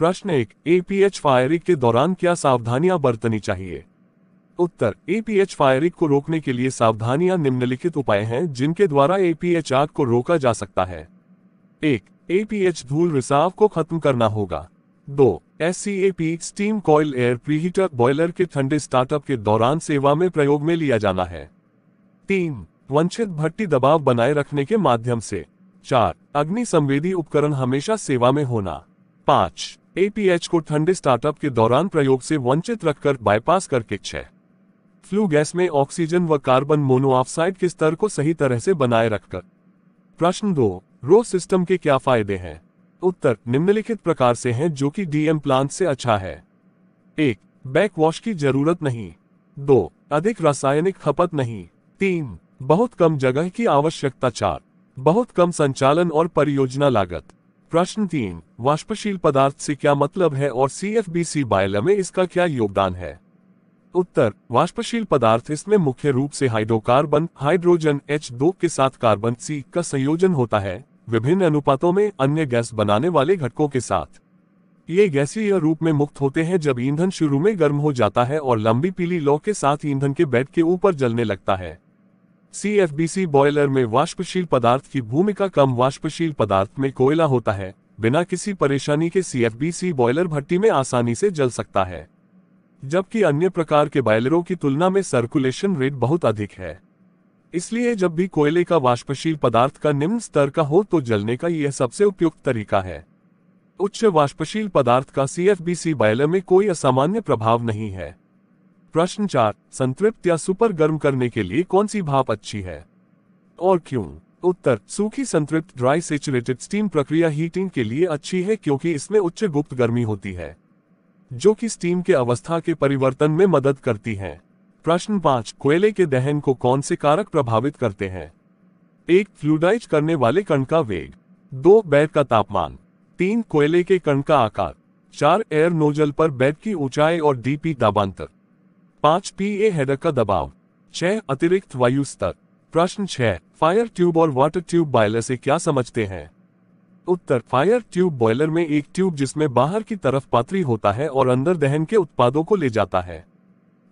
प्रश्न एक APH firing के दौरान क्या सावधानियां बरतनी चाहिए उत्तर एपीएच फायरिंग को रोकने के लिए सावधानियां निम्नलिखित उपाय हैं जिनके द्वारा एपीएच आग को रोका जा सकता है एक एपीएच धूल रिसाव को खत्म करना होगा दो S C steam coil air preheater boiler के ठंडे स्टार्टअप के दौरान सेवा में प्रयोग में लिया जाना है तीन वंचित भट्टी दबाव बनाए रखने के माध्यम से चार अग्नि संवेदी उपकरण हमेशा सेवा में होना पाँच एपीएच को ठंडे स्टार्टअप के दौरान प्रयोग से वंचित रखकर बाईपास करके छह फ्लू गैस में ऑक्सीजन व कार्बन मोनोऑक्साइड के स्तर को सही तरह से बनाए रखकर प्रश्न दो रो सिस्टम के क्या फायदे हैं उत्तर निम्नलिखित प्रकार से हैं जो कि डीएम प्लांट से अच्छा है एक बैक वॉश की जरूरत नहीं दो अधिक रासायनिक खपत नहीं तीन बहुत कम जगह की आवश्यकता चार बहुत कम संचालन और परियोजना लागत प्रश्न तीन वाष्पशील पदार्थ से क्या मतलब है और सी एफ बी सी बायला में इसका क्या योगदान है उत्तर वाष्पशील पदार्थ इसमें मुख्य रूप से हाइड्रोकार्बन हाइड्रोजन एच दो के साथ कार्बन सी का संयोजन होता है विभिन्न अनुपातों में अन्य गैस बनाने वाले घटकों के साथ ये गैसीय रूप में मुक्त होते हैं जब ईंधन शुरू में गर्म हो जाता है और लंबी पीली लौ के साथ ईंधन के बेड के ऊपर जलने लगता है सी बॉयलर में वाष्पशील पदार्थ की भूमिका कम वाष्पशील पदार्थ में कोयला होता है बिना किसी परेशानी के सी बॉयलर भट्टी में आसानी से जल सकता है जबकि अन्य प्रकार के बॉयलरों की तुलना में सर्कुलेशन रेट बहुत अधिक है इसलिए जब भी कोयले का वाष्पशील पदार्थ का निम्न स्तर का हो तो जलने का यह सबसे उपयुक्त तरीका है उच्च वाष्पशील पदार्थ का सी सी बॉयलर में कोई असामान्य प्रभाव नहीं है प्रश्न चार संतृप्त या सुपर गर्म करने के लिए कौन सी भाप अच्छी है और क्यों उत्तर सूखी संतृप्त ड्राई सेचुरेटेड स्टीम प्रक्रिया हीटिंग के लिए अच्छी है क्योंकि इसमें उच्च गुप्त गर्मी होती है जो कि स्टीम के अवस्था के परिवर्तन में मदद करती है प्रश्न पांच कोयले के दहन को कौन से कारक प्रभावित करते हैं एक फ्लूडाइज करने वाले कण का वेग दो बैट का तापमान तीन कोयले के कण का आकार चार एयर नोजल पर बैट की ऊंचाई और डीपी दाबांतर पांच पी ए हेडर का दबाव छह अतिरिक्त वायु स्तर प्रश्न छह फायर ट्यूब और वाटर ट्यूब बॉयलर से क्या समझते हैं उत्तर फायर ट्यूब बॉयलर में एक ट्यूब जिसमें बाहर की तरफ पात्री होता है और अंदर दहन के उत्पादों को ले जाता है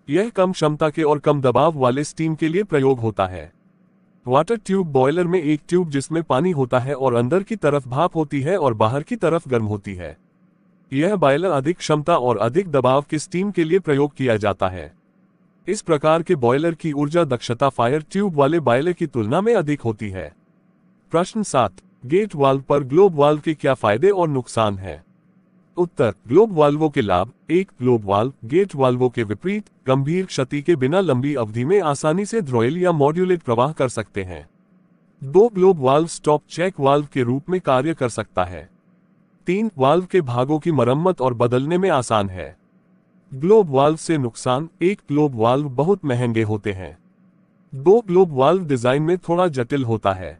यह कम क्षमता के और कम दबाव वाले स्टीम के लिए प्रयोग होता है वाटर ट्यूब बॉयलर में एक ट्यूब जिसमें पानी होता है और अंदर की तरफ भाप होती है और बाहर की तरफ गर्म होती है यह बॉयलर अधिक क्षमता और अधिक दबाव के स्टीम के लिए प्रयोग किया जाता है इस प्रकार के बॉयलर की ऊर्जा दक्षता फायर ट्यूब वाले बॉयलर की तुलना में अधिक होती है प्रश्न सात गेट वाल्व पर ग्लोब वाल्व के क्या फायदे और नुकसान है उत्तर ग्लोब वाल्वो के लाभ एक ग्लोब वाल्व गेट वाल्वो के विपरीत गंभीर क्षति के बिना लंबी अवधि में आसानी से ध्रोइल या मॉड्यूलेट प्रवाह कर सकते हैं दो globe valve stop check valve के रूप में कार्य कर सकता है तीन वाल्व के भागों की मरम्मत और बदलने में आसान है ग्लोब वाल्व से नुकसान एक ग्लोब वाल्व बहुत महंगे होते हैं दो ग्लोब वाल्व डिजाइन में थोड़ा जटिल होता है